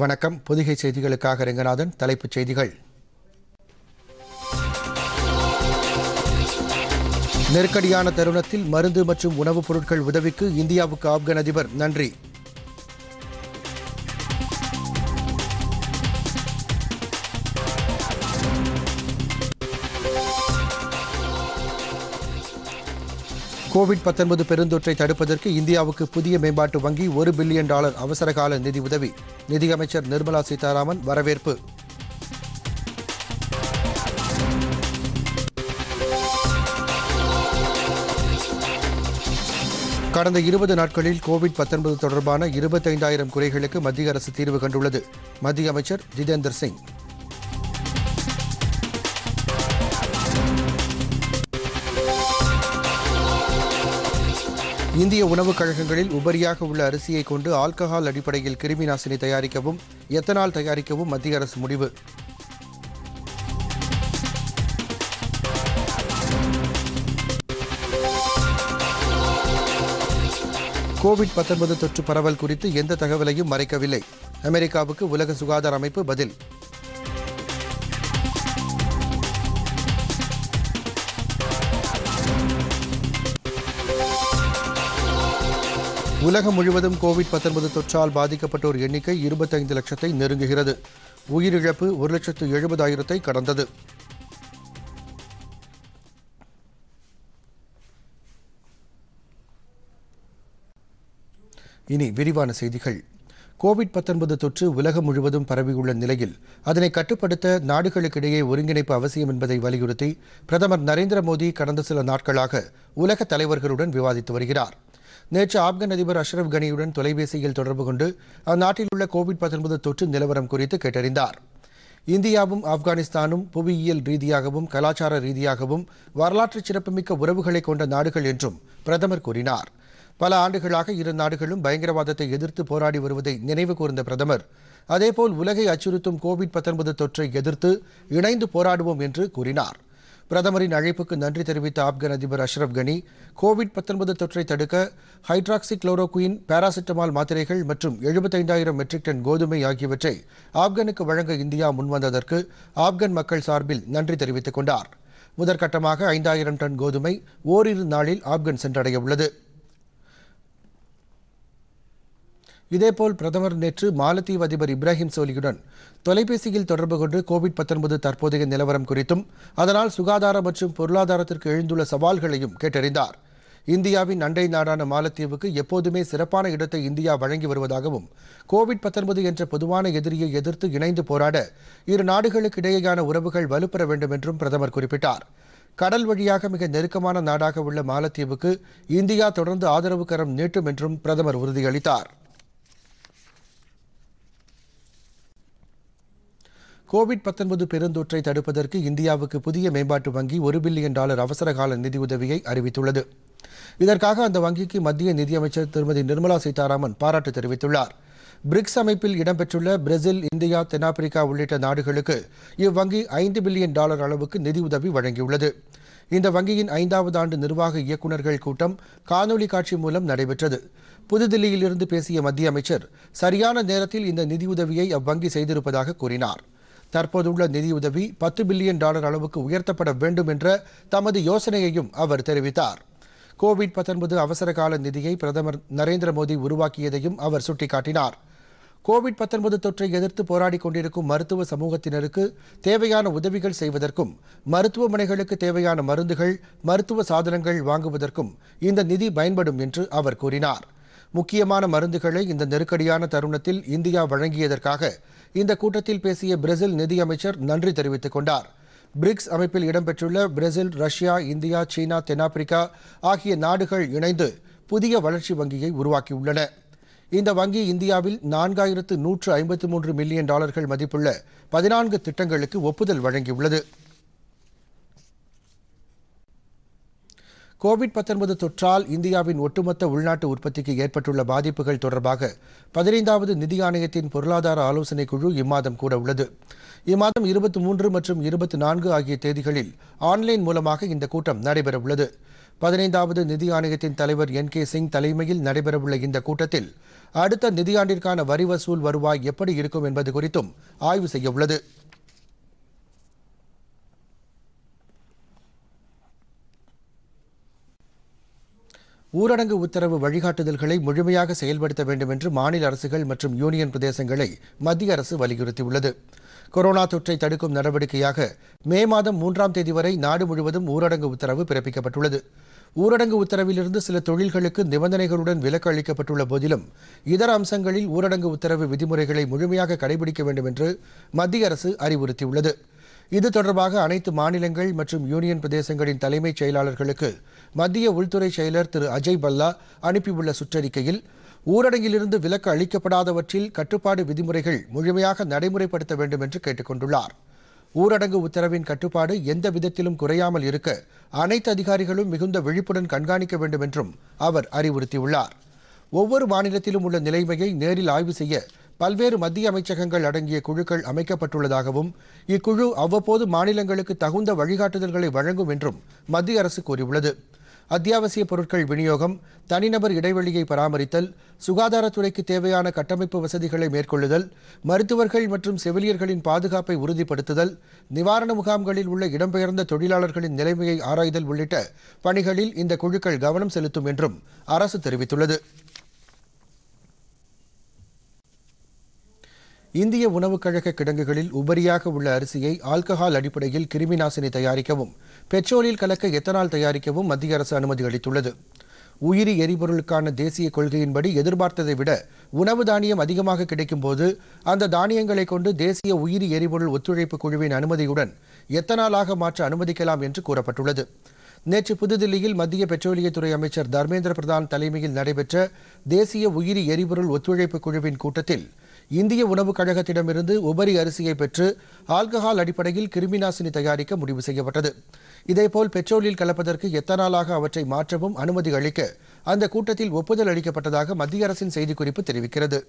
வணக்கம் பொதிகை செய்திகளுக்காக ரங்கநாதன் தலைப்புச் செய்திகள் நெருக்கடியான தருணத்தில் மருந்து மற்றும் உணவுப் பொருட்கள் உதவிக்கு இந்தியாவுக்கு ஆப்கன் அதிபர் நன்றி கோவிட் பத்தொன்பது பெருந்தொற்றை தடுப்பதற்கு இந்தியாவுக்கு புதிய மேம்பாட்டு வங்கி ஒரு பில்லியன் டாலர் அவசரகால நிதி உதவி நிதியமைச்சர் நிர்மலா சீதாராமன் வரவேற்பு கடந்த இருபது நாட்களில் கோவிட் பத்தொன்பது தொடர்பான இருபத்தைந்தாயிரம் குறைகளுக்கு மத்திய அரசு தீர்வு கண்டுள்ளது மத்திய அமைச்சர் ஜிதேந்தர் சிங் இந்திய உணவுக் கழகங்களில் உபரியாக உள்ள அரிசியை கொண்டு ஆல்கஹால் அடிப்படையில் கிருமி நாசினி தயாரிக்கவும் எத்தனால் தயாரிக்கவும் மத்திய அரசு முடிவு கோவிட் தொற்று பரவல் குறித்து எந்த தகவலையும் மறைக்கவில்லை அமெரிக்காவுக்கு உலக சுகாதார அமைப்பு பதில் உலகம் முழுவதும் கோவிட் தொற்றால் பாதிக்கப்பட்டோர் எண்ணிக்கை இருபத்தைந்து லட்சத்தை நெருங்குகிறது உயிரிழப்பு ஒரு லட்சத்து எழுபதாயிரத்தை கடந்தது இனி விரிவான செய்திகள் கோவிட் பத்தொன்பது தொற்று உலகம் முழுவதும் பரவியுள்ள நிலையில் அதனை கட்டுப்படுத்த நாடுகளுக்கிடையே ஒருங்கிணைப்பு அவசியம் என்பதை வலியுறுத்தி பிரதமர் நரேந்திர மோடி கடந்த சில நாட்களாக உலக தலைவர்களுடன் விவாதித்து வருகிறார் நேற்று ஆப்கன் அதிபர் அஷ்ரப் கனியுடன் தொலைபேசியில் தொடர்பு கொண்டு அந்நாட்டில் உள்ள கோவிட் தொற்று நிலவரம் குறித்து கேட்டறிந்தார் இந்தியாவும் ஆப்கானிஸ்தானும் புவியியல் ரீதியாகவும் கலாச்சார ரீதியாகவும் வரலாற்று சிறப்புமிக்க உறவுகளை கொண்ட நாடுகள் என்றும் பிரதமர் கூறினார் பல ஆண்டுகளாக இரு நாடுகளும் பயங்கரவாதத்தை எதிர்த்து போராடி வருவதை நினைவு கூர்ந்த பிரதமர் அதேபோல் உலகை அச்சுறுத்தும் கோவிட் தொற்றை எதிர்த்து இணைந்து போராடுவோம் என்று கூறினாா் பிரதமரின் அழைப்புக்கு நன்றி தெரிவித்த ஆப்கான் அதிபர் அஷ்ரப் கனி கோவிட் தொற்றை தடுக்க ஹைட்ராக்சி குளோரோகுயின் பாராசிட்டமால் மாத்திரைகள் மற்றும் எழுபத்தைந்தாயிரம் மெட்ரிக் டன் கோதுமை ஆகியவற்றை ஆப்கானுக்கு வழங்க இந்தியா முன்வந்ததற்கு ஆப்கான் மக்கள் சார்பில் நன்றி தெரிவித்துக் கொண்டார் முதற்கட்டமாக ஐந்தாயிரம் டன் கோதுமை ஓரிரு நாளில் ஆப்கான் சென்றடைய உள்ளது இதேபோல் பிரதமர் நேற்று மாலத்தீவு அதிபர் இப்ராஹிம் சோலியுடன் தொலைபேசியில் தொடர்பு கொண்டு கோவிட் தற்போதைய நிலவரம் குறித்தும் அதனால் சுகாதார மற்றும் பொருளாதாரத்திற்கு எழுந்துள்ள சவால்களையும் கேட்டறிந்தார் இந்தியாவின் அண்டை நாடான மாலத்தீவுக்கு எப்போதுமே சிறப்பான இடத்தை இந்தியா வழங்கி வருவதாகவும் கோவிட் என்ற பொதுவான எதிரியை எதிர்த்து இணைந்து போராட இரு நாடுகளுக்கு இடையேயான உறவுகள் வலுப்பெற வேண்டும் என்றும் பிரதமர் குறிப்பிட்டார் கடல் வழியாக மிக நெருக்கமான நாடாக உள்ள மாலத்தீவுக்கு இந்தியா தொடர்ந்து ஆதரவு கரம் நீட்டும் என்றும் பிரதமர் உறுதியளித்தார் கோவிட் பெருந்தொற்றை தடுப்பதற்கு இந்தியாவுக்கு புதிய மேம்பாட்டு வங்கி ஒரு பில்லியன் டாலர் அவசரகால நிதியுதவியை அறிவித்துள்ளது இதற்காக அந்த வங்கிக்கு மத்திய நிதியமைச்சர் திருமதி நிர்மலா சீதாராமன் பாராட்டு தெரிவித்துள்ளார் பிரிக்ஸ் அமைப்பில் இடம்பெற்றுள்ள பிரேசில் இந்தியா தென்னாப்பிரிக்கா உள்ளிட்ட நாடுகளுக்கு இவ்வங்கி ஐந்து பில்லியன் டாலர் அளவுக்கு நிதியுதவி வழங்கியுள்ளது இந்த வங்கியின் ஐந்தாவது ஆண்டு நிர்வாக இயக்குநர்கள் கூட்டம் காணொலி காட்சி மூலம் நடைபெற்றது புதுதில்லியிலிருந்து பேசிய மத்திய அமைச்சர் சரியான நேரத்தில் இந்த நிதியுதவியை அவ்வங்கி செய்திருப்பதாக கூறினார் தற்போதுள்ள நிதியுதவி பத்து பில்லியன் டாலர் அளவுக்கு உயர்த்தப்பட வேண்டும் என்ற தமது யோசனையையும் அவர் தெரிவித்தார் கோவிட் அவசர கால நிதியை பிரதமர் நரேந்திர மோடி உருவாக்கியதையும் அவர் சுட்டிக்காட்டினார் கோவிட் தொற்றை எதிர்த்து போராடிக் கொண்டிருக்கும் மருத்துவ சமூகத்தினருக்கு தேவையான உதவிகள் செய்வதற்கும் மருத்துவமனைகளுக்கு தேவையான மருந்துகள் மருத்துவ சாதனங்கள் வாங்குவதற்கும் இந்த நிதி பயன்படும் என்று அவர் கூறினார் முக்கியமான மருந்துகளை இந்த நெருக்கடியான தருணத்தில் இந்தியா வழங்கியதற்காக இந்த கூட்டத்தில் பேசிய பிரேசில் நிதியமைச்சர் நன்றி தெரிவித்துக் கொண்டார் பிரிக்ஸ் அமைப்பில் இடம்பெற்றுள்ள பிரேசில் ரஷ்யா இந்தியா சீனா தென்னாப்பிரிக்கா ஆகிய நாடுகள் இணைந்து புதிய வளர்ச்சி வங்கியை உருவாக்கியுள்ளன இந்த வங்கி இந்தியாவில் நான்காயிரத்து நூற்று ஐம்பத்தி மூன்று மில்லியன் டாலர்கள் மதிப்புள்ள பதினான்கு திட்டங்களுக்கு ஒப்புதல் வழங்கியுள்ளது கோவிட் தொற்றால் இந்தியாவின் ஒட்டுமொத்த உள்நாட்டு உற்பத்திக்கு ஏற்பட்டுள்ள பாதிப்புகள் தொடர்பாக பதினைந்தாவது நிதி ஆணையத்தின் பொருளாதார ஆலோசனைக் குழு இம்மாதம் கூட உள்ளது இம்மாதம் இருபத்தி மூன்று மற்றும் இருபத்தி நான்கு ஆகிய தேதிகளில் ஆன்லைன் மூலமாக இந்த கூட்டம் நடைபெறவுள்ளது பதினைந்தாவது நிதி ஆணையத்தின் தலைவர் என் கே சிங் தலைமையில் நடைபெறவுள்ள இந்த கூட்டத்தில் அடுத்த நிதியாண்டிற்கான வரி வசூல் வருவாய் எப்படி இருக்கும் என்பது குறித்தும் ஆய்வு செய்யவுள்ளது ஊரடங்கு உத்தரவு வழிகாட்டுதல்களை முழுமையாக செயல்படுத்த வேண்டும் என்று மாநில அரசுகள் மற்றும் யூனியன் பிரதேசங்களை மத்திய அரசு வலியுறுத்தியுள்ளது கொரோனா தொற்றை தடுக்கும் நடவடிக்கையாக மே மாதம் மூன்றாம் தேதி வரை நாடு முழுவதும் ஊரடங்கு உத்தரவு பிறப்பிக்கப்பட்டுள்ளது ஊரடங்கு உத்தரவிலிருந்து சில தொழில்களுக்கு நிபந்தனைகளுடன் விலக்கு அளிக்கப்பட்டுள்ள போதிலும் இதர அம்சங்களில் ஊரடங்கு உத்தரவு விதிமுறைகளை முழுமையாக கடைபிடிக்க வேண்டும் என்று மத்திய அரசு அறிவுறுத்தியுள்ளது இது தொடர்பாக அனைத்து மாநிலங்கள் மற்றும் யூனியன் பிரதேசங்களின் தலைமைச் செயலாளர்களுக்கு மத்திய உள்துறை செயலர் திரு அஜய் பல்லா அனுப்பியுள்ள சுற்றறிக்கையில் ஊரடங்கிலிருந்து விலக்கு அளிக்கப்படாதவற்றில் கட்டுப்பாடு விதிமுறைகள் முழுமையாக நடைமுறைப்படுத்த வேண்டும் என்று கேட்டுக் கொண்டுள்ளார் ஊரடங்கு உத்தரவின் கட்டுப்பாடு எந்த விதத்திலும் குறையாமல் இருக்க அனைத்து அதிகாரிகளும் மிகுந்த விழிப்புடன் கண்காணிக்க வேண்டும் என்றும் அவர் அறிவுறுத்தியுள்ளார் ஒவ்வொரு மாநிலத்திலும் உள்ள நிலைமையை நேரில் ஆய்வு செய்ய பல்வேறு மத்திய அமைச்சகங்கள் அடங்கிய குழுக்கள் அமைக்கப்பட்டுள்ளதாகவும் இக்குழு அவ்வப்போது மாநிலங்களுக்கு தகுந்த வழிகாட்டுதல்களை வழங்கும் என்றும் மத்திய அரசு கூறியுள்ளது அத்தியாவசிய பொருட்கள் விநியோகம் தனிநபர் இடைவெளியை பராமரித்தல் சுகாதாரத்துறைக்கு தேவையான கட்டமைப்பு வசதிகளை மேற்கொள்ளுதல் மருத்துவர்கள் மற்றும் செவிலியர்களின் பாதுகாப்பை உறுதிப்படுத்துதல் நிவாரண முகாம்களில் உள்ள இடம்பெயர்ந்த தொழிலாளர்களின் நிலைமையை ஆராய்தல் உள்ளிட்ட பணிகளில் இந்த குழுக்கள் கவனம் செலுத்தும் என்றும் அரசு தெரிவித்துள்ளது இந்திய உணவுக் கழக கிடங்குகளில் உபரியாக உள்ள அரிசியை ஆல்கஹால் அடிப்படையில் கிருமி நாசினி தயாரிக்கவும் பெட்ரோலில் கலக்க எத்தனால் தயாரிக்கவும் மத்திய அரசு அனுமதி அளித்துள்ளது உயிரி எரிபொருளுக்கான தேசிய கொள்கையின்படி எதிர்பார்த்ததை விட உணவு தானியம் அதிகமாக கிடைக்கும்போது அந்த தானியங்களை கொண்டு தேசிய உயிரி எரிபொருள் ஒத்துழைப்பு குழுவின் அனுமதியுடன் எத்தனாலாக மாற்ற அனுமதிக்கலாம் என்று கூறப்பட்டுள்ளது நேற்று புதுதில்லியில் மத்திய பெட்ரோலியத்துறை அமைச்சர் தர்மேந்திர பிரதான் தலைமையில் நடைபெற்ற தேசிய உயிரி எரிபொருள் ஒத்துழைப்பு குழுவின் கூட்டத்தில் இந்திய உணவுக் கழகத்திடமிருந்து உபரி அரிசியை பெற்று ஆல்கஹால் அடிப்படையில் கிருமிநாசினி தயாரிக்க முடிவு செய்யப்பட்டது இதேபோல் பெட்ரோலில் கலப்பதற்கு எத்தனாலாக அவற்றை மாற்றவும் அனுமதி அளிக்க அந்த கூட்டத்தில் ஒப்புதல் அளிக்கப்பட்டதாக மத்திய அரசின் செய்திக்குறிப்பு தெரிவிக்கிறது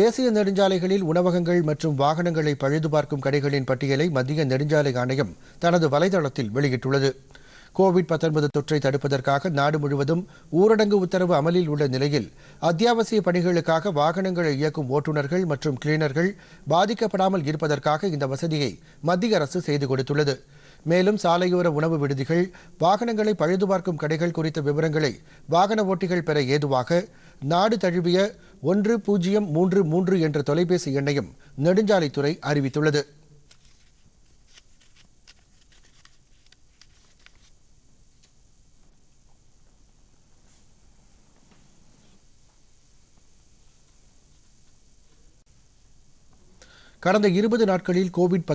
தேசிய நெடுஞ்சாலைகளில் உணவகங்கள் மற்றும் வாகனங்களை பழுதுபார்க்கும் கடைகளின் பட்டியலை மத்திய நெடுஞ்சாலை ஆணையம் தனது வலைதளத்தில் வெளியிட்டுள்ளது கோவிட் தொற்றை தடுப்பதற்காக நாடு முழுவதும் ஊரடங்கு உத்தரவு அமலில் உள்ள நிலையில் அத்தியாவசிய பணிகளுக்காக வாகனங்களை இயக்கும் ஓட்டுநர்கள் மற்றும் கிளீனர்கள் பாதிக்கப்படாமல் இருப்பதற்காக இந்த வசதியை மத்திய அரசு செய்து கொடுத்துள்ளது மேலும் சாலையோர உணவு விடுதிகள் வாகனங்களை பழுதுபார்க்கும் கடைகள் குறித்த விவரங்களை வாகன ஓட்டிகள் பெற ஏதுவாக நாடு தழுவிய ஒன்று பூஜ்ஜியம் மூன்று மூன்று என்ற தொலைபேசி எண்ணையும் நெடுஞ்சாலைத்துறை அறிவித்துள்ளது கடந்த இருபது நாட்களில் கோவிட்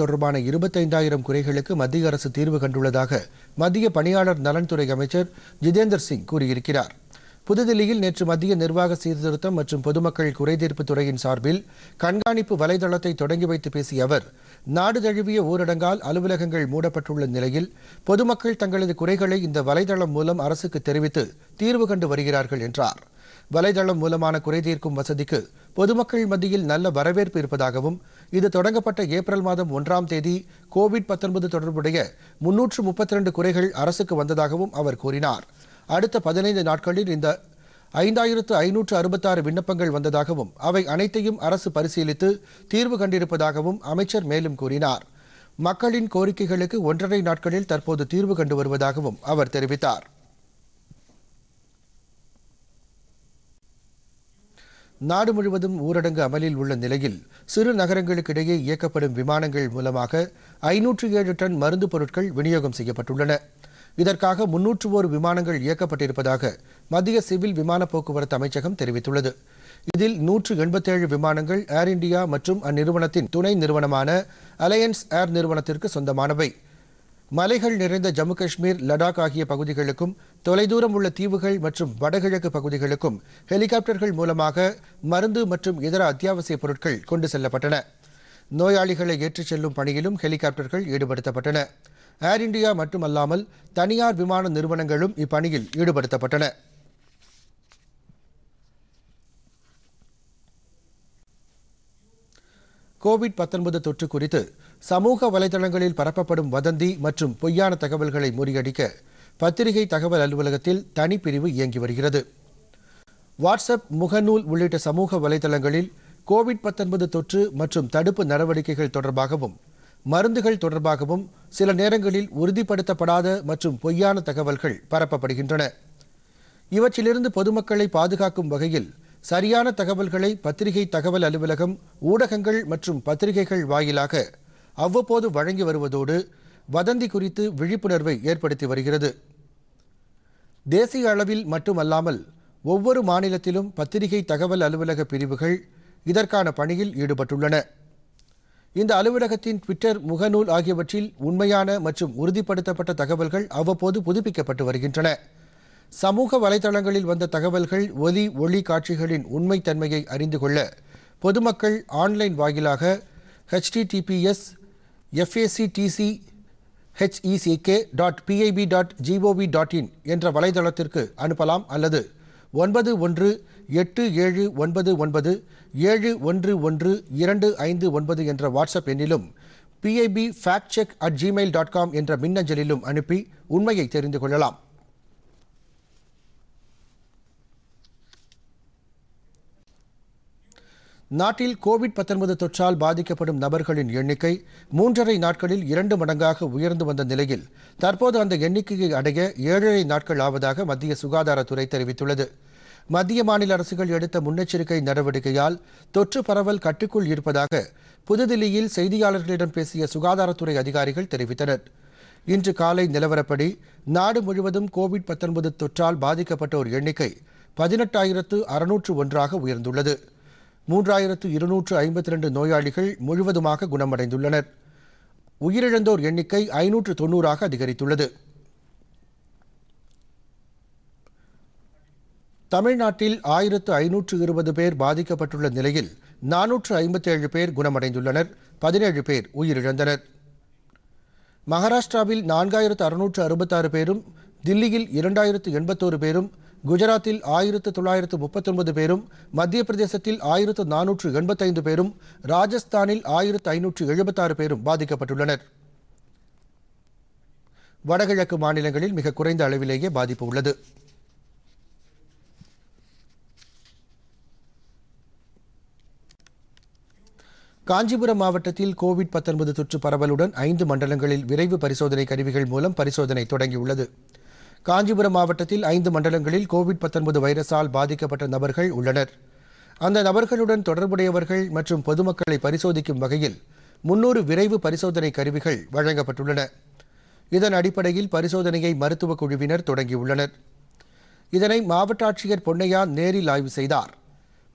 தொடர்பான இருபத்தைந்தாயிரம் குறைகளுக்கு மத்திய அரசு தீர்வு கண்டுள்ளதாக மத்திய பணியாளர் நலன்துறை அமைச்சர் ஜிதேந்தர் சிங் கூறியிருக்கிறார் புதுதில்லியில் நேற்று மத்திய நிர்வாக சீர்திருத்தம் மற்றும் பொதுமக்கள் குறைதீர்ப்பு துறையின் சார்பில் கண்காணிப்பு வலைதளத்தை தொடங்கி வைத்து பேசிய அவர் நாடு தழுவிய ஊரடங்கால் அலுவலகங்கள் மூடப்பட்டுள்ள நிலையில் பொதுமக்கள் தங்களது குறைகளை இந்த வலைதளம் மூலம் அரசுக்கு தெரிவித்து தீர்வு கண்டு வருகிறார்கள் என்றார் வலைதளம் மூலமான குறைதீர்க்கும் வசதிக்கு பொதுமக்கள் மத்தியில் நல்ல வரவேற்பு இருப்பதாகவும் இது தொடங்கப்பட்ட ஏப்ரல் மாதம் ஒன்றாம் தேதி கோவிட் தொடர்புடைய முன்னூற்று முப்பத்தி ரெண்டு குறைகள் அரசுக்கு வந்ததாகவும் அவர் கூறினார் அடுத்த பதினைந்து நாட்களில் இந்த ஐந்தாயிரத்து ஐநூற்று அறுபத்தாறு விண்ணப்பங்கள் வந்ததாகவும் அவை அனைத்தையும் அரசு பரிசீலித்து தீர்வு கண்டிருப்பதாகவும் அமைச்சர் மேலும் கூறினார் மக்களின் கோரிக்கைகளுக்கு ஒன்றரை நாட்களில் தற்போது தீர்வு கண்டு வருவதாகவும் அவர் தெரிவித்தார் நாடு முழுவதும் ஊரடங்கு அமலில் உள்ள நிலையில் சிறு நகரங்களுக்கு இடையே இயக்கப்படும் விமானங்கள் மூலமாக ஐநூற்று ஏழு டன் மருந்து பொருட்கள் விநியோகம் செய்யப்பட்டுள்ளன இதற்காக முன்னூற்று ஒரு விமானங்கள் இயக்கப்பட்டிருப்பதாக மத்திய சிவில் விமான போக்குவரத்து அமைச்சகம் தெரிவித்துள்ளது இதில் நூற்று எண்பத்தேழு விமானங்கள் ஏர் இண்டியா மற்றும் அந்நிறுவனத்தின் துணை நிறுவனமான அலையன்ஸ் ஏர் நிறுவனத்திற்கு சொந்தமானவை மலைகள் நிறைந்த ஜம்மு காஷ்மீர் லடாக் ஆகிய பகுதிகளுக்கும் தொலைதூரம் உள்ள தீவுகள் மற்றும் வடகிழக்கு பகுதிகளுக்கும் ஹெலிகாப்டர்கள் மூலமாக மருந்து மற்றும் இதர அத்தியாவசிய பொருட்கள் கொண்டு செல்லப்பட்டன நோயாளிகளை ஏற்றிச் செல்லும் பணியிலும் ஹெலிகாப்டர்கள் ஈடுபடுத்தப்பட்டன ஏர் இண்டியா மட்டுமல்லாமல் தனியார் விமான நிறுவனங்களும் இப்பணியில் ஈடுபடுத்தப்பட்டன கோவிட் பத்தொன்பது தொற்று குறித்து சமூக வலைதளங்களில் பரப்பப்படும் வதந்தி மற்றும் பொய்யான தகவல்களை முறியடிக்க பத்திரிகை தகவல் அலுவலகத்தில் தனிப்பிரிவு இயங்கி வருகிறது வாட்ஸ்அப் முகநூல் உள்ளிட்ட சமூக வலைதளங்களில் கோவிட் தொற்று மற்றும் தடுப்பு நடவடிக்கைகள் தொடர்பாகவும் மருந்துகள் தொடர்பாகவும் சில நேரங்களில் உறுதிப்படுத்தப்படாத மற்றும் பொய்யான தகவல்கள் பரப்பப்படுகின்றன இவற்றிலிருந்து பொதுமக்களை பாதுகாக்கும் வகையில் சரியான தகவல்களை பத்திரிகை தகவல் அலுவலகம் ஊடகங்கள் மற்றும் பத்திரிகைகள் வாயிலாக அவ்வப்போது வழங்கி வருவதோடு வதந்தி குறித்து விழிப்புணர்வை ஏற்படுத்தி வருகிறது தேசிய அளவில் மட்டுமல்லாமல் ஒவ்வொரு மாநிலத்திலும் பத்திரிகை தகவல் அலுவலக பிரிவுகள் இதற்கான பணியில் ஈடுபட்டுள்ளன இந்த அலுவலகத்தின் ட்விட்டர் முகநூல் ஆகியவற்றில் உண்மையான மற்றும் உறுதிப்படுத்தப்பட்ட தகவல்கள் அவ்வப்போது புதுப்பிக்கப்பட்டு வருகின்றன சமூக வலைதளங்களில் வந்த தகவல்கள் ஒலி ஒளி காட்சிகளின் உண்மைத்தன்மையை அறிந்து கொள்ள பொதுமக்கள் ஆன்லைன் வாயிலாக HTTPS FACTC HECK dot PIB dot GOV dot in என்ற வலைதளத்திற்கு அனுப்பலாம் அல்லது ஒன்பது ஒன்று எட்டு ஏழு ஒன்பது ஒன்பது ஏழு ஒன்று ஒன்று இரண்டு ஐந்து ஒன்பது என்ற வாட்ஸ்அப் எண்ணிலும் PIB fact check at Gmail dot com என்ற மின்னஞ்சலிலும் அனுப்பி உண்மையை தெரிந்து கொள்ளலாம் நாட்டில் கோவிட் தொற்றால் பாதிக்கப்படும் நபர்களின் எண்ணிக்கை மூன்றரை நாட்களில் இரண்டு மடங்காக உயர்ந்து வந்த நிலையில் தற்போது அந்த எண்ணிக்கையை அடைய ஏழரை நாட்கள் ஆவதாக மத்திய சுகாதாரத்துறை தெரிவித்துள்ளது மத்திய மாநில அரசுகள் எடுத்த முன்னெச்சரிக்கை நடவடிக்கையால் தொற்று பரவல் கட்டுக்குள் இருப்பதாக புதுதில்லியில் செய்தியாளர்களிடம் பேசிய சுகாதாரத்துறை அதிகாரிகள் தெரிவித்தனர் இன்று காலை நிலவரப்படி நாடு முழுவதும் கோவிட் தொற்றால் பாதிக்கப்பட்டோர் எண்ணிக்கை பதினெட்டாயிரத்து அறுநூற்று ஒன்றாக உயர்ந்துள்ளது மூன்றாயிரத்து இருநூற்று ஐம்பத்தி ரெண்டு நோயாளிகள் முழுவதுமாக குணமடைந்துள்ளனர் உயிரிழந்தோர் எண்ணிக்கை ஐநூற்று தொன்னூறாக அதிகரித்துள்ளது தமிழ்நாட்டில் ஆயிரத்து ஐநூற்று இருபது பேர் பாதிக்கப்பட்டுள்ள நிலையில் நானூற்று ஐம்பத்தேழு பேர் குணமடைந்துள்ளனர் பதினேழு பேர் உயிரிழந்தனர் மகாராஷ்டிராவில் நான்காயிரத்து அறுநூற்று அறுபத்தாறு பேரும் தில்லியில் இரண்டாயிரத்து எண்பத்தோரு பேரும் குஜராத்தில் ஆயிரத்து தொள்ளாயிரத்து முப்பத்தொன்பது பேரும் மத்திய பிரதேசத்தில் ஆயிரத்து நானூற்று எண்பத்தைந்து பேரும் ராஜஸ்தானில் ஆயிரத்து ஐநூற்று எழுபத்தாறு பேரும் பாதிக்கப்பட்டுள்ளனர் வடகிழக்கு மாநிலங்களில் மிக குறைந்த அளவிலேயே பாதிப்பு உள்ளது காஞ்சிபுரம் மாவட்டத்தில் கோவிட் தொற்று பரவலுடன் ஐந்து மண்டலங்களில் விரைவு பரிசோதனை கருவிகள் மூலம் பரிசோதனை தொடங்கியுள்ளது காஞ்சிபுரம் மாவட்டத்தில் ஐந்து மண்டலங்களில் கோவிட் வைரஸால் பாதிக்கப்பட்ட நபர்கள் உள்ளனர் அந்த நபர்களுடன் தொடர்புடையவர்கள் மற்றும் பொதுமக்களை பரிசோதிக்கும் வகையில் முன்னூறு விரைவு பரிசோதனை கருவிகள் வழங்கப்பட்டுள்ளன இதன் அடிப்படையில் பரிசோதனையை மருத்துவக் குழுவினர் தொடங்கியுள்ளனர் இதனை மாவட்ட ஆட்சியர் பொன்னையா நேரில் ஆய்வு செய்தார்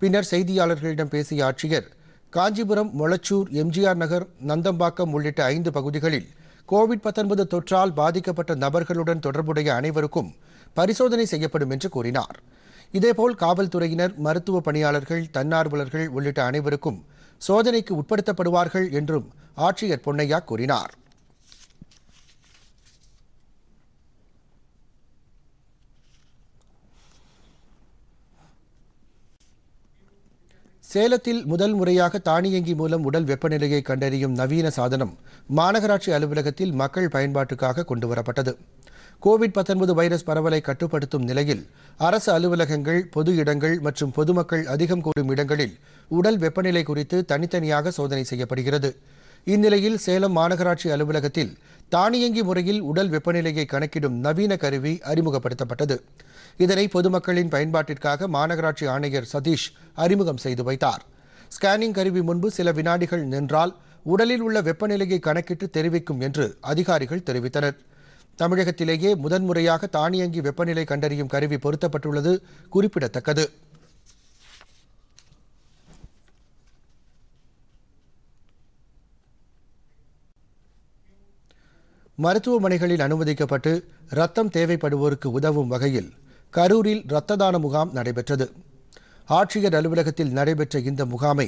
பின்னர் செய்தியாளர்களிடம் பேசிய ஆட்சியர் காஞ்சிபுரம் மொளச்சூர் எம்ஜிஆர் நகர் நந்தம்பாக்கம் உள்ளிட்ட ஐந்து பகுதிகளில் கோவிட் தொற்றால் பாதிக்கப்பட்ட நபர்களுடன் தொடர்புடைய அனைவருக்கும் பரிசோதனை செய்யப்படும் என்று கூறினார் இதேபோல் காவல்துறையினர் மருத்துவ பணியாளர்கள் தன்னார்வலர்கள் உள்ளிட்ட அனைவருக்கும் சோதனைக்கு உட்படுத்தப்படுவார்கள் என்றும் ஆட்சியர் பொன்னையா கூறினார் சேலத்தில் முதல் முறையாக தானியங்கி மூலம் உடல் வெப்பநிலையை கண்டறியும் நவீன சாதனம் மாநகராட்சி அலுவலகத்தில் மக்கள் பயன்பாட்டுக்காக கொண்டுவரப்பட்டது கோவிட் வைரஸ் பரவலை கட்டுப்படுத்தும் நிலையில் அரசு அலுவலகங்கள் பொது இடங்கள் மற்றும் பொதுமக்கள் அதிகம் கூடும் இடங்களில் உடல் வெப்பநிலை குறித்து தனித்தனியாக சோதனை செய்யப்படுகிறது இந்நிலையில் சேலம் மாநகராட்சி அலுவலகத்தில் தானியங்கி முறையில் உடல் வெப்பநிலையை கணக்கிடும் நவீன கருவி அறிமுகப்படுத்தப்பட்டது இதனை பொதுமக்களின் பயன்பாட்டிற்காக மாநகராட்சி ஆணையர் சதீஷ் அறிமுகம் செய்து வைத்தார் ஸ்கேனிங் கருவி முன்பு சில வினாடிகள் நின்றால் உடலில் உள்ள வெப்பநிலையை கணக்கிட்டு தெரிவிக்கும் என்று அதிகாரிகள் தெரிவித்தனர் தமிழகத்திலேயே முதன்முறையாக தானியங்கி வெப்பநிலை கண்டறியும் கருவி பொருத்தப்பட்டுள்ளது குறிப்பிடத்தக்கது மருத்துவமனைகளில் அனுமதிக்கப்பட்டு ரத்தம் தேவைப்படுவோருக்கு உதவும் வகையில் கரூரில் இரத்த தான முகாம் நடைபெற்றது ஆட்சியர் அலுவலகத்தில் நடைபெற்ற இந்த முகாமை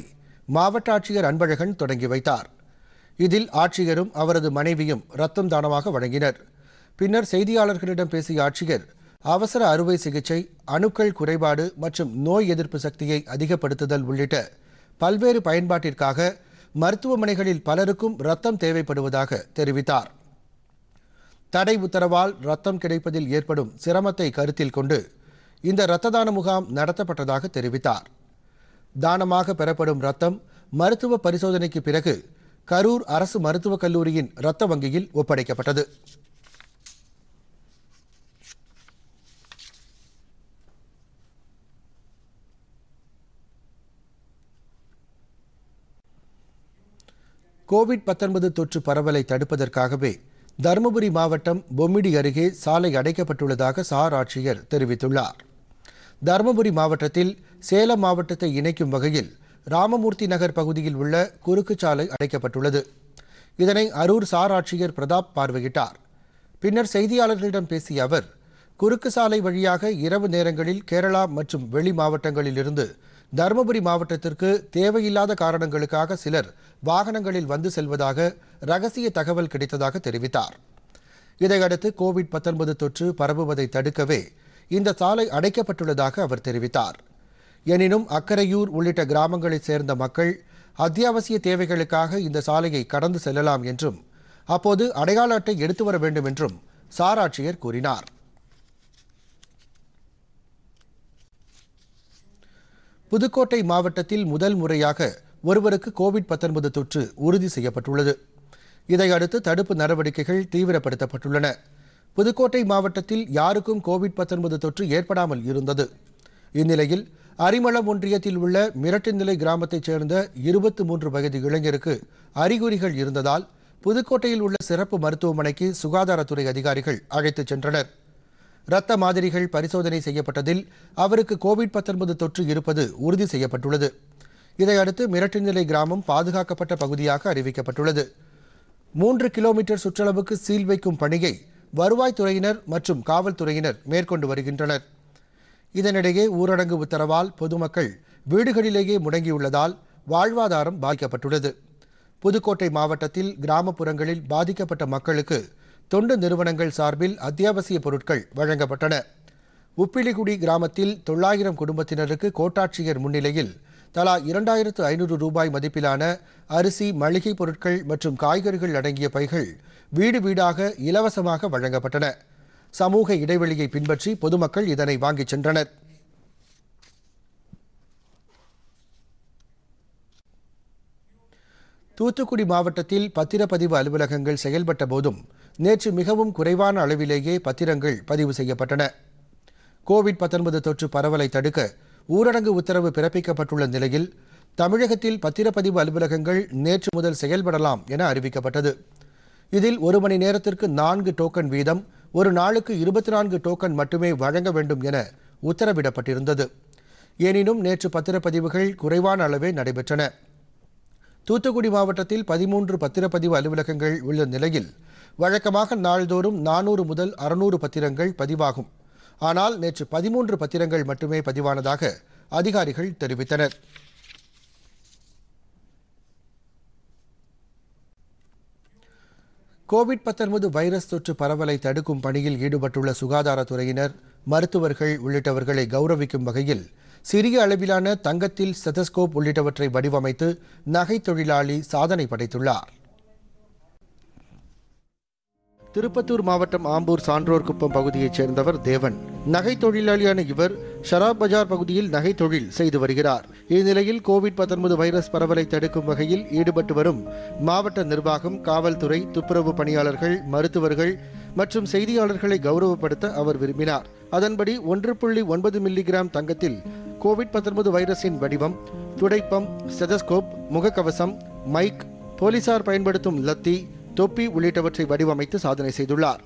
மாவட்ட ஆட்சியர் அன்பழகன் தொடங்கி வைத்தார் இதில் ஆட்சியரும் அவரது மனைவியும் ரத்தம் தானமாக வழங்கினர் பின்னர் செய்தியாளர்களிடம் பேசிய ஆட்சியர் அவசர அறுவை சிகிச்சை அணுக்கள் குறைபாடு மற்றும் நோய் எதிர்ப்பு சக்தியை அதிகப்படுத்துதல் உள்ளிட்ட பல்வேறு பயன்பாட்டிற்காக மருத்துவமனைகளில் பலருக்கும் ரத்தம் தேவைப்படுவதாக தெரிவித்தார் தடை உத்தரவால் ரத்தம் கிடைப்பதில் ஏற்படும் சிரமத்தை கருத்தில் கொண்டு இந்த இரத்த தான முகாம் நடத்தப்பட்டதாக தெரிவித்தார் தானமாக பெறப்படும் ரத்தம் மருத்துவ பரிசோதனைக்கு பிறகு கரூர் அரசு மருத்துவக் கல்லூரியின் இரத்த வங்கியில் ஒப்படைக்கப்பட்டது கோவிட் பத்தொன்பது தொற்று பரவலை தடுப்பதற்காகவே தருமபுரி மாவட்டம் பொம்மிடி அருகே சாலை அடைக்கப்பட்டுள்ளதாக சார் ஆட்சியர் தெரிவித்துள்ளார் தருமபுரி மாவட்டத்தில் சேலம் மாவட்டத்தை இணைக்கும் வகையில் ராமமூர்த்தி நகர் பகுதியில் உள்ள குறுக்கு சாலை அடைக்கப்பட்டுள்ளது இதனை அரூர் சார் ஆட்சியர் பிரதாப் பார்வையிட்டார் பின்னர் செய்தியாளர்களிடம் பேசிய அவர் குறுக்கு சாலை வழியாக இரவு நேரங்களில் கேரளா மற்றும் வெளி மாவட்டங்களிலிருந்து தருமபுரி மாவட்டத்திற்கு தேவையில்லாத காரணங்களுக்காக சிலர் வாகனங்களில் வந்து செல்வதாக ரகசிய தகவல் கிடைத்ததாக தெரிவித்தார் இதையடுத்து கோவிட் தொற்று பரவுவதை தடுக்கவே இந்த சாலை அடைக்கப்பட்டுள்ளதாக அவர் தெரிவித்தார் எனினும் அக்கரையூர் உள்ளிட்ட கிராமங்களைச் சேர்ந்த மக்கள் அத்தியாவசிய தேவைகளுக்காக இந்த சாலையை கடந்து செல்லலாம் என்றும் அப்போது அடையாள அட்டை எடுத்து வர வேண்டும் என்றும் சாராட்சியர் கூறினார் புதுக்கோட்டை மாவட்டத்தில் முதல் முறையாக ஒருவருக்கு கோவிட் பத்தொன்பது தொற்று உறுதி செய்யப்பட்டுள்ளது இதையடுத்து தடுப்பு நடவடிக்கைகள் தீவிரப்படுத்தப்பட்டுள்ளன புதுக்கோட்டை மாவட்டத்தில் யாருக்கும் கோவிட் பத்தொன்பது தொற்று ஏற்படாமல் இருந்தது இந்நிலையில் அரிமளம் ஒன்றியத்தில் உள்ள மிரட்டுநிலை கிராமத்தைச் சேர்ந்த இருபத்தி மூன்று வயது இளைஞருக்கு அறிகுறிகள் இருந்ததால் புதுக்கோட்டையில் உள்ள சிறப்பு மருத்துவமனைக்கு சுகாதாரத்துறை அதிகாரிகள் அழைத்துச் சென்றனர் இரத்த மாதிரிகள் பரிசோதனை செய்யப்பட்டதில் அவருக்கு கோவிட் தொற்று இருப்பது உறுதி செய்யப்பட்டுள்ளது இதையடுத்து மிரட்டுநிலை கிராமம் பாதுகாக்கப்பட்ட பகுதியாக அறிவிக்கப்பட்டுள்ளது மூன்று கிலோமீட்டர் சுற்றளவுக்கு சீல் வைக்கும் பணியை வருவாய்த்துறையினர் மற்றும் காவல்துறையினர் மேற்கொண்டு வருகின்றனர் இதனிடையே ஊரடங்கு உத்தரவால் பொதுமக்கள் வீடுகளிலேயே முடங்கியுள்ளதால் வாழ்வாதாரம் பாதிக்கப்பட்டுள்ளது புதுக்கோட்டை மாவட்டத்தில் கிராமப்புறங்களில் பாதிக்கப்பட்ட மக்களுக்கு தொண்டு நிறுவனங்கள் சார்பில் அத்தியாவசிய பொருட்கள் வழங்கப்பட்டன உப்பிலிகுடி கிராமத்தில் தொள்ளாயிரம் குடும்பத்தினருக்கு கோட்டாட்சியர் முன்னிலையில் தலா இரண்டாயிரத்து ஐநூறு ரூபாய் மதிப்பிலான அரிசி மளிகை பொருட்கள் மற்றும் காய்கறிகள் அடங்கிய பைகள் வீடு வீடாக இலவசமாக வழங்கப்பட்டன சமூக இடைவெளியை பின்பற்றி பொதுமக்கள் இதனை வாங்கிச் சென்றனர் தூத்துக்குடி மாவட்டத்தில் பத்திரப்பதிவு அலுவலகங்கள் செயல்பட்ட போதும் நேற்று மிகவும் குறைவான அளவிலேயே பத்திரங்கள் பதிவு செய்யப்பட்டன கோவிட் தொற்று பரவலை தடுக்க ஊரடங்கு உத்தரவு பிறப்பிக்கப்பட்டுள்ள நிலையில் தமிழகத்தில் பத்திரப்பதிவு அலுவலகங்கள் நேற்று முதல் செயல்படலாம் என அறிவிக்கப்பட்டது இதில் ஒரு மணி நேரத்திற்கு நான்கு டோக்கன் வீதம் ஒரு நாளுக்கு இருபத்தி நான்கு டோக்கன் மட்டுமே வழங்க வேண்டும் என உத்தரவிடப்பட்டிருந்தது எனினும் நேற்று பத்திரப்பதிவுகள் குறைவான அளவே நடைபெற்றன தூத்துக்குடி மாவட்டத்தில் பதிமூன்று பத்திரப்பதிவு அலுவலகங்கள் உள்ள நிலையில் வழக்கமாக நாள்தோறும் நானூறு முதல் அறுநூறு பத்திரங்கள் பதிவாகும் ஆனால் நேற்று பதிமூன்று பத்திரங்கள் மட்டுமே பதிவானதாக அதிகாரிகள் தெரிவித்தனர் கோவிட் வைரஸ் தொற்று பரவலை தடுக்கும் பணியில் ஈடுபட்டுள்ள சுகாதாரத்துறையினர் மருத்துவர்கள் உள்ளிட்டவர்களை கௌரவிக்கும் வகையில் சிறிய அளவிலான தங்கத்தில் செதஸ்கோப் உள்ளிட்டவற்றை வடிவமைத்து நகை தொழிலாளி சாதனை படைத்துள்ளார் திருப்பத்தூர் மாவட்டம் ஆம்பூர் சான்றோர்குப்பம் பகுதியைச் சேர்ந்தவர் தேவன் நகை தொழிலாளியான இவர் ஷராப் பஜார் பகுதியில் நகை தொழில் செய்து வருகிறார் இந்நிலையில் கோவிட் பத்தொன்பது வைரஸ் பரவலை தடுக்கும் வகையில் ஈடுபட்டு வரும் மாவட்ட நிர்வாகம் காவல்துறை துப்புரவு பணியாளர்கள் மருத்துவர்கள் மற்றும் செய்தியாளர்களை கௌரவப்படுத்த அவர் விரும்பினார் அதன்படி ஒன்று புள்ளி ஒன்பது மில்லிகிராம் தங்கத்தில் கோவிட் பத்தொன்பது வைரஸின் வடிவம் துடைப்பம் ஸ்டெதஸ்கோப் முகக்கவசம் மைக் போலீசார் பயன்படுத்தும் லத்தி தொப்பி உள்ளிட்டவற்றை வடிவமைத்து சாதனை செய்துள்ளார்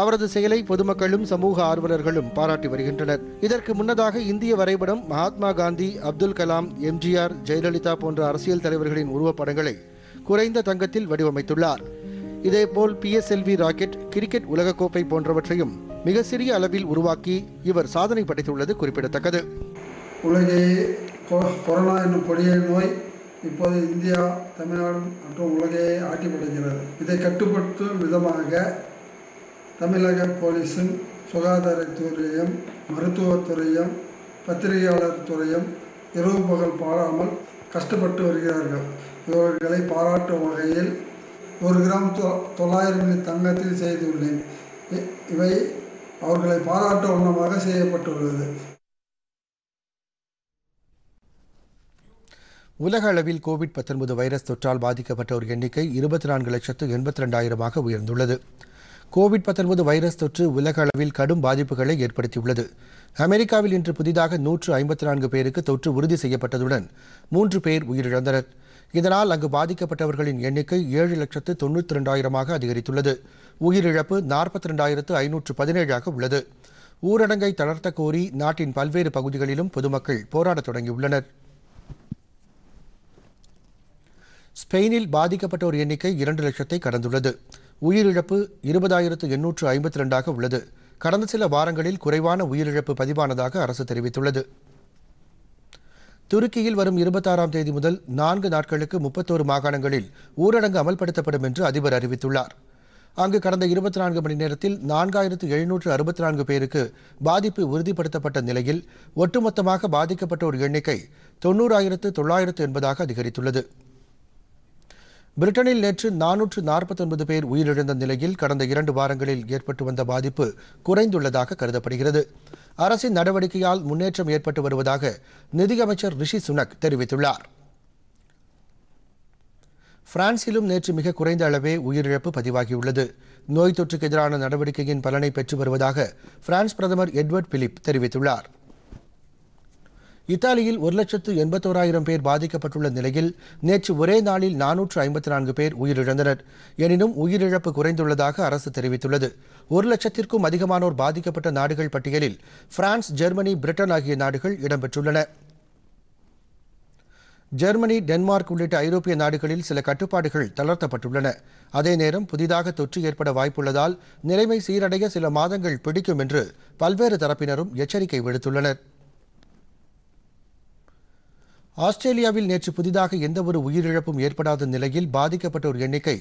அவரது செயலை பொதுமக்களும் சமூக ஆர்வலர்களும் பாராட்டி வருகின்றனர் இதற்கு முன்னதாக இந்திய வரைபடம் மகாத்மா காந்தி அப்துல் கலாம் எம்ஜிஆர் ஜெயலலிதா போன்ற அரசியல் தலைவர்களின் உருவப்படங்களை குறைந்த தங்கத்தில் வடிவமைத்துள்ளார் இதேபோல் பிஎஸ்எல்வி ராக்கெட் கிரிக்கெட் உலகக்கோப்பை போன்றவற்றையும் மிக சிறிய அளவில் உருவாக்கி இவர் சாதனை படைத்துள்ளது குறிப்பிடத்தக்கது உலகையே கொரோனா என்னும் கொடிய நோய் இப்போது இந்தியா தமிழ்நாடு மற்றும் உலகையே ஆட்டி படைக்கிறது இதை கட்டுப்படுத்தும் விதமாக தமிழக போலீஸும் சுகாதாரத்துறையும் மருத்துவத்துறையும் பத்திரிகையாளர் துறையும் இரவு பகல் பாராமல் கஷ்டப்பட்டு வருகிறார்கள் இவர்களை பாராட்டும் வகையில் ஒரு கிராம் தொ தொள்ளாயிரம் மணி தங்கத்தில் செய்துள்ளேன் இவை அவர்களை பாராட்டும் வண்ணமாக செய்யப்பட்டுள்ளது உலக அளவில் கோவிட் பத்தொன்பது வைரஸ் தொற்றால் பாதிக்கப்பட்டோர் எண்ணிக்கை இருபத்தி நான்கு லட்சத்து எண்பத்தி ரெண்டாயிரமாக உயர்ந்துள்ளது கோவிட் பத்தொன்பது வைரஸ் தொற்று உலக அளவில் கடும் பாதிப்புகளை ஏற்படுத்தியுள்ளது அமெரிக்காவில் இன்று புதிதாக நூற்று ஐம்பத்தி நான்கு பேருக்கு தொற்று உறுதி செய்யப்பட்டதுடன் மூன்று பேர் உயிரிழந்தனர் இதனால் அங்கு பாதிக்கப்பட்டவர்களின் எண்ணிக்கை ஏழு லட்சத்து தொன்னூற்றி ரெண்டாயிரமாக அதிகரித்துள்ளது உயிரிழப்பு நாற்பத்தி ரெண்டாயிரத்து ஐநூற்று பதினேழாக உள்ளது ஊரடங்கை தளர்த்த கோரி நாட்டின் பல்வேறு பகுதிகளிலும் பொதுமக்கள் போராடத் தொடங்கியுள்ளனர் ஸ்பெயினில் பாதிக்கப்பட்டோர் எண்ணிக்கை இரண்டு லட்சத்தை கடந்துள்ளது உயிரிழப்பு இருபதாயிரத்து எண்ணூற்று ஐம்பத்தி ரெண்டாக உள்ளது கடந்த சில வாரங்களில் குறைவான உயிரிழப்பு பதிவானதாக அரசு தெரிவித்துள்ளது துருக்கியில் வரும் இருபத்தாறாம் தேதி முதல் நான்கு நாட்களுக்கு முப்பத்தோரு மாகாணங்களில் ஊரடங்கு அமல்படுத்தப்படும் என்று அதிபர் அறிவித்துள்ளார் அங்கு கடந்த இருபத்தி நான்கு மணி நேரத்தில் நான்காயிரத்து எழுநூற்று அறுபத்தி நான்கு பேருக்கு பாதிப்பு உறுதிப்படுத்தப்பட்ட நிலையில் ஒட்டுமொத்தமாக பாதிக்கப்பட்டோர் எண்ணிக்கை தொன்னூறாயிரத்து தொள்ளாயிரத்து எண்பதாக அதிகரித்துள்ளது பிரிட்டனில் நேற்று நானூற்று நாற்பத்தொன்பது பேர் உயிரிழந்த நிலையில் கடந்த இரண்டு வாரங்களில் ஏற்பட்டு வந்த பாதிப்பு குறைந்துள்ளதாக கருதப்படுகிறது அரசின் நடவடிக்கையால் முன்னேற்றம் ஏற்பட்டு வருவதாக நிதியமைச்சர் ரிஷி சுனக் தெரிவித்துள்ளார் பிரான்சிலும் நேற்று மிக குறைந்த அளவே உயிரிழப்பு பதிவாகியுள்ளது நோய் தொற்றுக்கு எதிரான நடவடிக்கையின் பலனை பெற்று வருவதாக பிரான்ஸ் பிரதமர் எட்வர்ட் பிலிப் தெரிவித்துள்ளார் இத்தாலியில் ஒரு லட்சத்து எண்பத்தோராயிரம் பேர் பாதிக்கப்பட்டுள்ள நிலையில் நேற்று ஒரே நாளில் நானூற்று ஐம்பத்தி நான்கு பேர் உயிரிழந்தனர் எனினும் உயிரிழப்பு குறைந்துள்ளதாக அரசு தெரிவித்துள்ளது ஒரு லட்சத்திற்கும் அதிகமானோர் பாதிக்கப்பட்ட நாடுகள் பட்டியலில் பிரான்ஸ் ஜெர்மனி பிரிட்டன் ஆகிய நாடுகள் இடம்பெற்றுள்ளன ஜெர்மனி டென்மார்க் உள்ளிட்ட ஐரோப்பிய நாடுகளில் சில கட்டுப்பாடுகள் தளர்த்தப்பட்டுள்ளன அதே நேரம் புதிதாக தொற்று ஏற்பட வாய்ப்புள்ளதால் நிலைமை சீரடைய சில மாதங்கள் பிடிக்கும் என்று பல்வேறு தரப்பினரும் எச்சரிக்கை விடுத்துள்ளனர் ஆஸ்திரேலியாவில் நேற்று புதிதாக எந்தவொரு உயிரிழப்பும் ஏற்படாத நிலையில் பாதிக்கப்பட்டோர் எண்ணிக்கை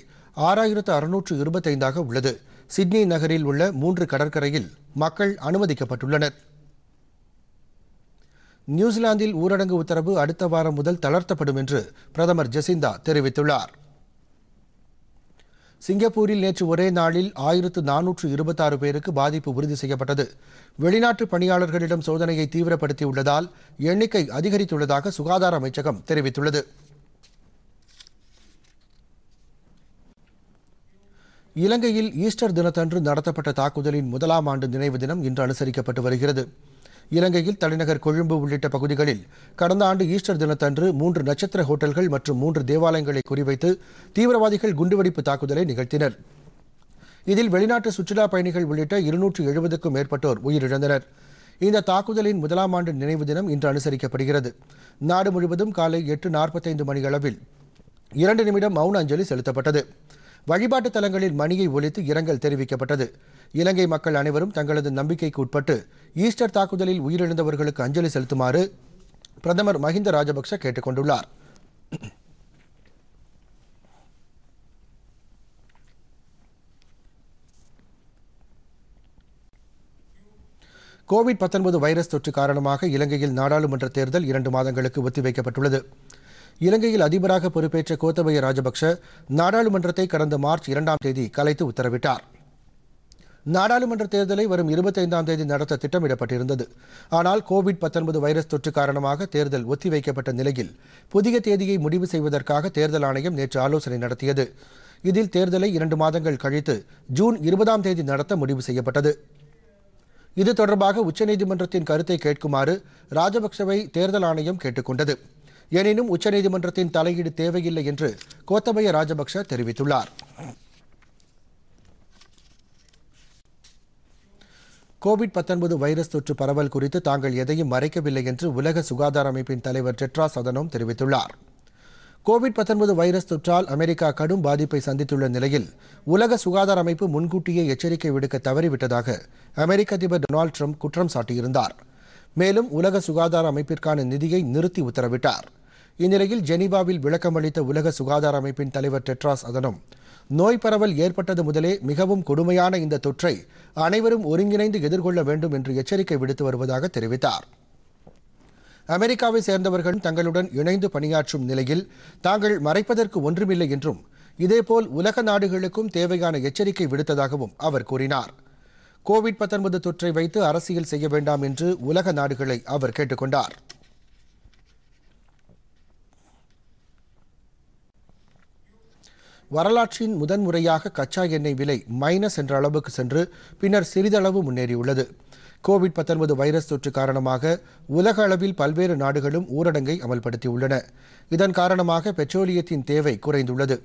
ஆறாயிரத்து அறுநூற்று இருபத்தைந்தாக உள்ளது சிட்னி நகரில் உள்ள மூன்று கடற்கரையில் மக்கள் அனுமதிக்கப்பட்டுள்ளனர் நியூசிலாந்தில் ஊரடங்கு உத்தரவு அடுத்த வாரம் முதல் தளர்த்தப்படும் என்று பிரதமர் ஜெசிந்தா தெரிவித்துள்ளார் சிங்கப்பூரில் நேற்று ஒரே நாளில் ஆயிரத்து நானூற்று இருபத்தாறு பேருக்கு பாதிப்பு உறுதி செய்யப்பட்டது வெளிநாட்டு பணியாளர்களிடம் சோதனையை தீவிரப்படுத்தியுள்ளதால் எண்ணிக்கை அதிகரித்துள்ளதாக சுகாதார அமைச்சகம் தெரிவித்துள்ளது இலங்கையில் ஈஸ்டர் தினத்தன்று நடத்தப்பட்ட தாக்குதலின் முதலாம் ஆண்டு நினைவு தினம் இன்று அனுசரிக்கப்பட்டு வருகிறது இலங்கையில் தலைநகர் கொழும்பு உள்ளிட்ட பகுதிகளில் கடந்த ஆண்டு ஈஸ்டர் தினத்தன்று மூன்று நட்சத்திர ஹோட்டல்கள் மற்றும் மூன்று தேவாலயங்களை குறிவைத்து தீவிரவாதிகள் குண்டுவெடிப்பு தாக்குதலை நிகழ்த்தினர் இதில் வெளிநாட்டு சுற்றுலா பயணிகள் உள்ளிட்ட இருநூற்று எழுபதுக்கும் மேற்பட்டோர் உயிரிழந்தனர் இந்த தாக்குதலின் முதலாம் ஆண்டு நினைவு தினம் இன்று அனுசரிக்கப்படுகிறது நாடு முழுவதும் காலை எட்டு நாற்பத்தைந்து அளவில் இரண்டு நிமிடம் மௌன அஞ்சலி செலுத்தப்பட்டது வழிபாட்டு தலங்களில் மணியை ஒழித்து இரங்கல் தெரிவிக்கப்பட்டது இலங்கை மக்கள் அனைவரும் தங்களது நம்பிக்கைக்கு உட்பட்டு ஈஸ்டர் தாக்குதலில் உயிரிழந்தவர்களுக்கு அஞ்சலி செலுத்துமாறு பிரதமர் மஹிந்த ராஜபக்ச கேட்டுக் கொண்டுள்ளார் கோவிட் வைரஸ் தொற்று காரணமாக இலங்கையில் நாடாளுமன்ற தேர்தல் இரண்டு மாதங்களுக்கு ஒத்திவைக்கப்பட்டுள்ளது இலங்கையில் அதிபராக பொறுப்பேற்ற கோத்தபய ராஜபக்ஷ நாடாளுமன்றத்தை கடந்த மார்ச் இரண்டாம் தேதி கலைத்து உத்தரவிட்டார் நாடாளுமன்ற தேர்தலை வரும் இருபத்தைந்தாம் தேதி நடத்த திட்டமிடப்பட்டிருந்தது ஆனால் கோவிட் பத்தொன்பது வைரஸ் தொற்று காரணமாக தேர்தல் ஒத்திவைக்கப்பட்ட நிலையில் புதிய தேதியை முடிவு செய்வதற்காக தேர்தல் ஆணையம் நேற்று ஆலோசனை நடத்தியது இதில் தேர்தலை இரண்டு மாதங்கள் கழித்து ஜூன் இருபதாம் தேதி நடத்த முடிவு செய்யப்பட்டது இது தொடர்பாக உச்சநீதிமன்றத்தின் கருத்தை கேட்குமாறு ராஜபக்சவை தேர்தல் ஆணையம் கேட்டுக்கொண்டது எனினும் உச்சநீதிமன்றத்தின் தலையீடு தேவையில்லை என்று கோத்தபய ராஜபக்ச தெரிவித்துள்ளார் கோவிட் வைரஸ் தொற்று பரவல் குறித்து தாங்கள் எதையும் மறைக்கவில்லை என்று உலக சுகாதார அமைப்பின் தலைவர் டெட்ரா சதனோம் தெரிவித்துள்ளார் கோவிட் வைரஸ் தொற்றால் அமெரிக்கா கடும் பாதிப்பை சந்தித்துள்ள நிலையில் உலக சுகாதார அமைப்பு முன்கூட்டியே எச்சரிக்கை விடுக்க தவறிவிட்டதாக அமெரிக்க அதிபர் டொனால்டு ட்ரம்ப் குற்றம் சாட்டியிருந்தார் மேலும் உலக சுகாதார அமைப்பிற்கான நிதியை நிறுத்தி உத்தரவிட்டார் இந்நிலையில் ஜெனீவாவில் விளக்கமளித்த உலக சுகாதார அமைப்பின் தலைவர் டெட்ராஸ் அதனும் நோய் பரவல் ஏற்பட்டது முதலே மிகவும் கொடுமையான இந்த தொற்றை அனைவரும் ஒருங்கிணைந்து எதிர்கொள்ள வேண்டும் என்று எச்சரிக்கை விடுத்து வருவதாக தெரிவித்தார் அமெரிக்காவை சேர்ந்தவர்கள் தங்களுடன் இணைந்து பணியாற்றும் நிலையில் தாங்கள் மறைப்பதற்கு ஒன்றுமில்லை என்றும் இதேபோல் உலக நாடுகளுக்கும் தேவையான எச்சரிக்கை விடுத்ததாகவும் அவர் கூறினார் கோவிட் தொற்றை வைத்து அரசியல் செய்ய வேண்டாம் என்று உலக நாடுகளை அவர் கேட்டுக் கொண்டார் வரலாற்றின் முதன்முறையாக கச்சா எண்ணெய் விலை மைனஸ் என்ற அளவுக்கு சென்று பின்னர் சிறிதளவு முன்னேறியுள்ளது கோவிட் வைரஸ் தொற்று காரணமாக உலக அளவில் பல்வேறு நாடுகளும் ஊரடங்கை அமல்படுத்தியுள்ளன இதன் காரணமாக பெட்ரோலியத்தின் தேவை குறைந்துள்ளது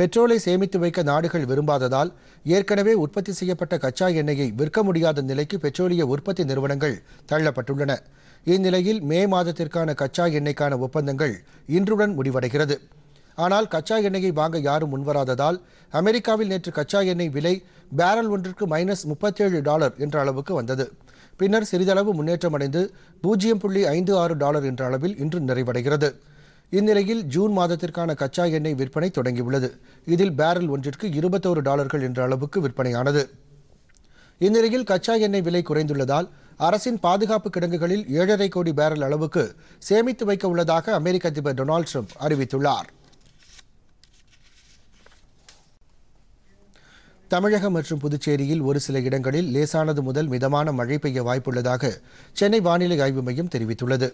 பெட்ரோலை சேமித்து வைக்க நாடுகள் விரும்பாததால் ஏற்கனவே உற்பத்தி செய்யப்பட்ட கச்சா எண்ணெயை விற்க முடியாத நிலைக்கு பெட்ரோலிய உற்பத்தி நிறுவனங்கள் தள்ளப்பட்டுள்ளன இந்நிலையில் மே மாதத்திற்கான கச்சா எண்ணெய்க்கான ஒப்பந்தங்கள் இன்றுடன் முடிவடைகிறது ஆனால் கச்சா எண்ணெயை வாங்க யாரும் முன்வராததால் அமெரிக்காவில் நேற்று கச்சா எண்ணெய் விலை பேரல் ஒன்றிற்கு மைனஸ் முப்பத்தேழு டாலர் என்ற அளவுக்கு வந்தது பின்னர் சிறிதளவு முன்னேற்றமடைந்து பூஜ்ஜியம் புள்ளி ஐந்து ஆறு டாலர் என்ற அளவில் இன்று நிறைவடைகிறது இந்நிலையில் ஜூன் மாதத்திற்கான கச்சா எண்ணெய் விற்பனை தொடங்கியுள்ளது இதில் பேரல் ஒன்றிற்கு இருபத்தோரு டாலர்கள் என்ற அளவுக்கு விற்பனையானது இந்நிலையில் கச்சா எண்ணெய் விலை குறைந்துள்ளதால் அரசின் பாதுகாப்பு கிடங்குகளில் ஏழரை கோடி பேரல் அளவுக்கு சேமித்து வைக்க உள்ளதாக அமெரிக்க அதிபர் டொனால்டு ட்ரம்ப் அறிவித்துள்ளார் தமிழகம் மற்றும் புதுச்சேரியில் ஒரு சில இடங்களில் லேசானது முதல் மிதமான மழை பெய்ய வாய்ப்புள்ளதாக சென்னை வானிலை ஆய்வு மையம் தெரிவித்துள்ளது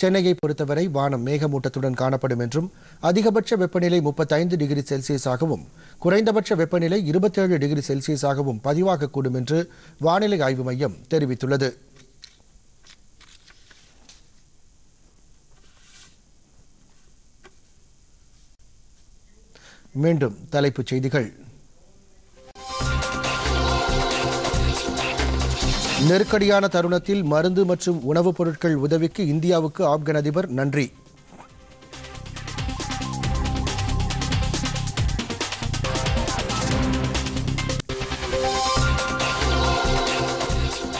சென்னையை பொறுத்தவரை வானம் மேகமூட்டத்துடன் காணப்படும் என்றும் அதிகபட்ச வெப்பநிலை முப்பத்தைந்து டிகிரி செல்சியஸாகவும் குறைந்தபட்ச வெப்பநிலை இருபத்தேழு டிகிரி செல்சியஸாகவும் பதிவாகக்கூடும் என்று வானிலை ஆய்வு மையம் தெரிவித்துள்ளது மீண்டும் தலைப்புச் செய்திகள் நெருக்கடியான தருணத்தில் மருந்து மற்றும் உணவுப் பொருட்கள் உதவிக்கு இந்தியாவுக்கு ஆப்கன் அதிபர் நன்றி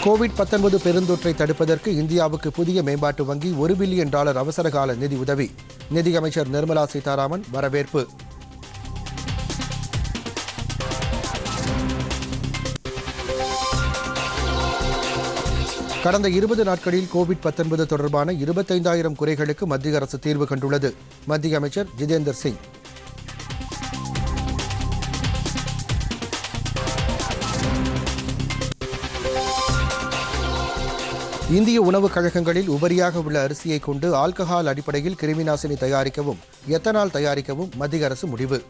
கோவிட் பத்தொன்பது பெருந்தொற்றை தடுப்பதற்கு இந்தியாவுக்கு புதிய மேம்பாட்டு வங்கி ஒரு பில்லியன் டாலர் அவசரகால நிதி உதவி நிதியமைச்சர் நிர்மலா சீதாராமன் வரவேற்பு கடந்த இருபது நாட்களில் கோவிட் பத்தொன்பது தொடர்பான இருபத்தைந்தாயிரம் குறைகளுக்கு மத்திய அரசு தீர்வு கண்டுள்ளது மத்திய அமைச்சர் ஜிதேந்தர் சிங் இந்திய உணவுக் கழகங்களில் உபரியாக உள்ள அரிசியை கொண்டு ஆல்கஹால் அடிப்படையில் கிருமிநாசினி தயாரிக்கவும் எத்தனால் தயாரிக்கவும் மத்திய அரசு முடிவு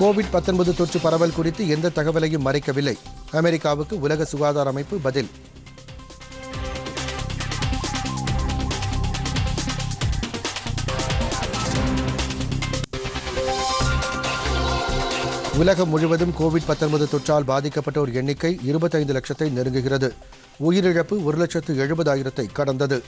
கோவிட் பத்தொன்பது தொற்று பரவல் குறித்து எந்த தகவலையும் மறைக்கவில்லை அமெரிக்காவுக்கு உலக சுகாதார அமைப்பு பதில் உலகம் முழுவதும் கோவிட் பத்தொன்பது தொற்றால் பாதிக்கப்பட்டோர் எண்ணிக்கை இருபத்தைந்து லட்சத்தை நெருங்குகிறது உயிரிழப்பு ஒரு லட்சத்து எழுபதாயிரத்தை கடந்தது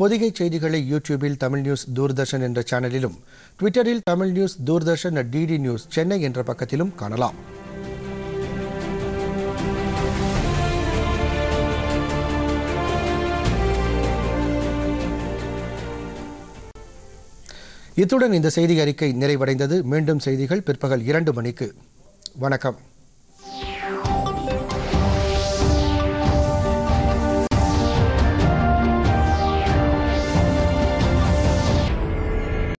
பொதிகை செய்திகளை யூடியூபில் தமிழ் நியூஸ் தூர்தர்ஷன் என்ற சேனலிலும் ட்விட்டரில் Tamil news Doordarshan at DD news Chennai என்ற பக்கத்திலும் காணலாம் இத்துடன் இந்த செய்தி அறிக்கை நிறைவடைந்தது மீண்டும் செய்திகள் பிற்பகல் இரண்டு மணிக்கு வணக்கம்